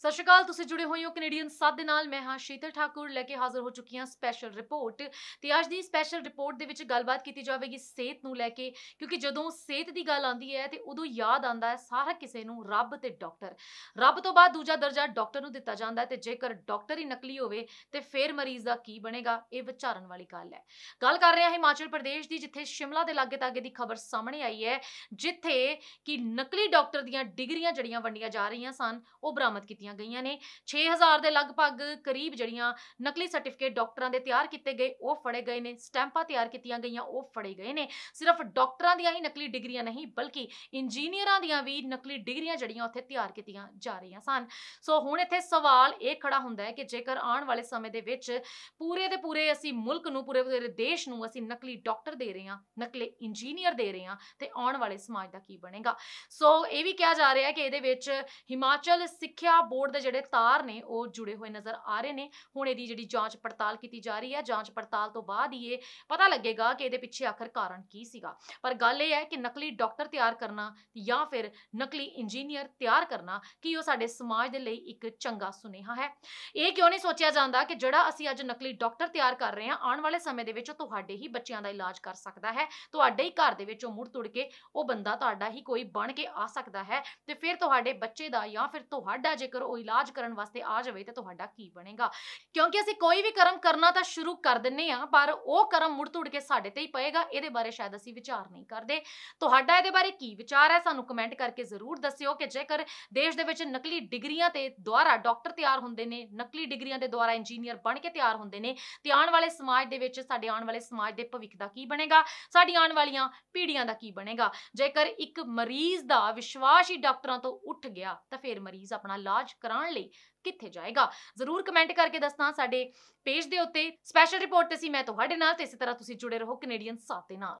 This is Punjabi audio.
ਸਤਿ ਸ਼੍ਰੀ ਅਕਾਲ ਤੁਸੀਂ ਜੁੜੇ ਹੋਏ ਹੋ ਕੈਨੇਡੀਅਨ ਸਾਥ ਦੇ ਨਾਲ ਮੈਂ ਹਾਂ ਸ਼ੀਤਲ ਠਾਕੁਰ ਲੈ ਕੇ ਹਾਜ਼ਰ ਹੋ ਚੁੱਕੀ ਹਾਂ ਸਪੈਸ਼ਲ ਰਿਪੋਰਟ ਤੇ ਅੱਜ ਦੀ ਸਪੈਸ਼ਲ ਰਿਪੋਰਟ ਦੇ ਵਿੱਚ ਗੱਲਬਾਤ ਕੀਤੀ ਜਾਵੇਗੀ ਸਿਹਤ ਨੂੰ ਲੈ ਕੇ ਕਿਉਂਕਿ ਜਦੋਂ ਸਿਹਤ ਦੀ ਗੱਲ ਆਉਂਦੀ ਹੈ ਤੇ ਉਦੋਂ ਯਾਦ ਆਉਂਦਾ ਹੈ ਸਾਰਾ ਕਿਸੇ ਨੂੰ ਰੱਬ ਤੇ ਡਾਕਟਰ ਰੱਬ ਤੋਂ ਬਾਅਦ ਦੂਜਾ ਦਰਜਾ ਡਾਕਟਰ ਨੂੰ ਦਿੱਤਾ ਜਾਂਦਾ ਹੈ ਤੇ ਜੇਕਰ ਡਾਕਟਰ ਹੀ ਨਕਲੀ ਹੋਵੇ ਤੇ ਫੇਰ ਮਰੀਜ਼ ਦਾ ਕੀ ਬਣੇਗਾ ਇਹ ਵਿਚਾਰਨ ਵਾਲੀ ਗੱਲ ਹੈ ਗੱਲ ਕਰ ਰਹੇ ਹਾਂ ਹਿਮਾਚਲ ਪ੍ਰਦੇਸ਼ ਦੀ ਜਿੱਥੇ ਸ਼ਿਮਲਾ ਦੇ ਲਾਗੇ ਤਾਗੇ ਦੀ ਖਬਰ ਸਾਹਮਣੇ ਆਈ ਹੈ ਜਿੱਥੇ ਕਿ ਨਕਲੀ ਡਾਕਟਰ ਦੀਆਂ ਡਿਗਰੀਆਂ ਜੜੀਆਂ ਵੰਡੀਆਂ ਜਾ ਰਹੀਆਂ ਸਨ ਉਹ ਬਰਾਮਦ ਕੀਤੀ ਕੀਤੀਆਂ ਗਈਆਂ ਨੇ 6000 ਦੇ ਲਗਭਗ ਕਰੀਬ ਜਿਹੜੀਆਂ ਨਕਲੀ ਸਰਟੀਫਿਕੇਟ ਡਾਕਟਰਾਂ ਦੇ ਤਿਆਰ ਕੀਤੇ ਗਏ ਉਹ ਫੜੇ ਗਏ ਨੇ ਸਟੈਂਪਾਂ ਤਿਆਰ ਕੀਤੀਆਂ ਗਈਆਂ ਉਹ ਫੜੇ ਗਏ ਨੇ ਸਿਰਫ ਡਾਕਟਰਾਂ ਦੀਆਂ ਹੀ ਨਕਲੀ ਡਿਗਰੀਆਂ ਨਹੀਂ ਬਲਕਿ ਇੰਜੀਨੀਅਰਾਂ ਦੀਆਂ ਵੀ ਨਕਲੀ ਡਿਗਰੀਆਂ ਜਿਹੜੀਆਂ ਉੱਥੇ ਤਿਆਰ ਕੀਤੀਆਂ ਜਾ ਰਹੀਆਂ ਸਨ ਸੋ ਹੁਣ ਇੱਥੇ ਸਵਾਲ ਇਹ ਖੜਾ ਹੁੰਦਾ ਹੈ ਕਿ ਜੇਕਰ ਆਉਣ ਵਾਲੇ ਸਮੇਂ ਦੇ ਵਿੱਚ ਪੂਰੇ ਦੇ ਪੂਰੇ ਅਸੀਂ ਮੁਲਕ ਨੂੰ ਪੂਰੇ ਪੂਰੇ ਦੇਸ਼ ਨੂੰ ਅਸੀਂ ਨਕਲੀ ਡਾਕਟਰ ਦੇ ਰਹੇ ਹਾਂ ਨਕਲੇ ਇੰਜੀਨੀਅਰ ਦੇ ਰਹੇ ਹਾਂ ਤੇ ਆਉਣ ਵਾਲੇ ਸਮਾਜ ਦਾ ਕੀ ਬਣੇਗਾ ਸੋ ਇਹ ਵੀ ਕਿਹਾ ਜਾ ਰਿਹਾ ਹੈ ਕਿ ਇਹਦੇ ਵਿੱਚ ਹਿਮਾਚਲ ਸਿੱਖਿਆ ਬੋਰਡ ਦੇ ਜਿਹੜੇ ਤਾਰ ਨੇ ਉਹ ਜੁੜੇ ਹੋਏ ਨਜ਼ਰ ਆ ਰਹੇ ਨੇ ਹੁਣ ਇਹਦੀ ਜਿਹੜੀ ਜਾਂਚ ਪੜਤਾਲ ਕੀਤੀ ਜਾ ਰਹੀ ਹੈ ਜਾਂਚ ਪੜਤਾਲ ਤੋਂ ਬਾਅਦ ਹੀ ਇਹ ਪਤਾ ਲੱਗੇਗਾ ਕਿ ਇਹਦੇ ਪਿੱਛੇ ਆਖਰ ਕਾਰਨ ਕੀ ਸੀਗਾ ਪਰ ਗੱਲ ਇਹ ਹੈ ਕਿ ਨਕਲੀ ਡਾਕਟਰ ਤਿਆਰ ਕਰਨਾ ਜਾਂ ਫਿਰ ਨਕਲੀ ਇੰਜੀਨੀਅਰ ਤਿਆਰ ਕਰਨਾ ਕੀ ਉਹ ਸਾਡੇ ਸਮਾਜ ਦੇ ਲਈ ਇੱਕ ਚੰਗਾ ਸੁਨੇਹਾ ਹੈ ਇਹ ਕਿਉਂ ਨਹੀਂ ਸੋਚਿਆ ਜਾਂਦਾ ਕਿ ਜਿਹੜਾ ਅਸੀਂ ਅੱਜ ਨਕਲੀ ਡਾਕਟਰ ਤਿਆਰ ਕਰ ਰਹੇ ਹਾਂ ਆਉਣ ਵਾਲੇ ਸਮੇਂ ਦੇ ਵਿੱਚ ਤੁਹਾਡੇ ਹੀ ਬੱਚਿਆਂ ਦਾ ਇਲਾਜ ਕਰ ਸਕਦਾ ਹੈ ਤੁਹਾਡੇ ਹੀ ਘਰ ਦੇ ਵਿੱਚੋਂ ਉਹ ਮੁੜ ਤੁੜ ਕੇ ਉਹ ਬੰਦਾ ਤੁਹਾਡਾ ਹੀ ਕੋਈ ਬਣ ਕੇ ਆ ਸਕਦਾ ਹੈ ਤੇ ਫਿਰ ਤੁਹਾਡੇ ਬੱਚੇ ਦਾ ਜਾਂ ਫਿਰ ਤੁਹਾਡਾ ਜੇਕਰ ਉਹ ਇਲਾਜ ਕਰਨ ਵਾਸਤੇ ਆ ਜਾਵੇ ਤੇ ਤੁਹਾਡਾ ਕੀ ਬਣੇਗਾ ਕਿਉਂਕਿ ਅਸੀਂ ਕੋਈ ਵੀ ਕਰਮ ਕਰਨਾ ਤਾਂ ਸ਼ੁਰੂ ਕਰ ਦਿੰਨੇ ਆ ਪਰ ਉਹ ਕਰਮ ਮੁੜ ਤੁੜ ਕੇ ਸਾਡੇ ਤੇ ਹੀ ਪਏਗਾ ਇਹਦੇ ਬਾਰੇ ਸ਼ਾਇਦ ਅਸੀਂ ਵਿਚਾਰ ਨਹੀਂ ਕਰਦੇ ਤੁਹਾਡਾ ਇਹਦੇ ਬਾਰੇ ਕੀ ਵਿਚਾਰ ਹੈ ਸਾਨੂੰ ਕਮੈਂਟ ਕਰਕੇ ਜ਼ਰੂਰ ਦੱਸਿਓ ਕਿ ਜੇਕਰ ਦੇਸ਼ ਦੇ ਵਿੱਚ ਨਕਲੀ ਡਿਗਰੀਆਂ ਤੇ ਦੁਆਰਾ ਡਾਕਟਰ ਤਿਆਰ ਹੁੰਦੇ ਨੇ ਨਕਲੀ ਡਿਗਰੀਆਂ ਦੇ ਦੁਆਰਾ ਇੰਜੀਨੀਅਰ ਬਣ ਕੇ ਤਿਆਰ ਹੁੰਦੇ ਨੇ ਤੇ ਆਉਣ ਵਾਲੇ ਸਮਾਜ ਦੇ ਵਿੱਚ ਸਾਡੇ ਆਉਣ ਵਾਲੇ ਸਮਾਜ ਦੇ ਭਵਿੱਖ ਦਾ ਕੀ ਬਣੇਗਾ ਸਾਡੀ ਆਉਣ ਵਾਲੀਆਂ ਪੀੜ੍ਹੀਆਂ ਦਾ ਕੀ ਬਣੇਗਾ ਜੇਕਰ ਇੱਕ ਮਰੀਜ਼ ਦਾ ਵਿਸ਼ਵਾਸ ਹੀ ਡਾਕਟਰਾਂ ਤੋਂ ਉੱਠ ਗਿਆ ਤਾਂ ਫਿਰ ਮਰੀਜ਼ ਆਪਣਾ ਇਲਾਜ ਕਰਾਉਣ ਲਈ ਕਿੱਥੇ ਜਾਏਗਾ ਜ਼ਰੂਰ ਕਮੈਂਟ ਕਰਕੇ ਦੱਸਣਾ ਸਾਡੇ ਪੇਜ ਦੇ ਉੱਤੇ ਸਪੈਸ਼ਲ ਰਿਪੋਰਟ ਤੇ ਸੀ ਮੈਂ ਤੁਹਾਡੇ ਨਾਲ ਤੇ ਇਸੇ ਤਰ੍ਹਾਂ ਤੁਸੀਂ ਜੁੜੇ ਰਹੋ ਕੈਨੇਡੀਅਨ ਸਾਥ ਦੇ ਨਾਲ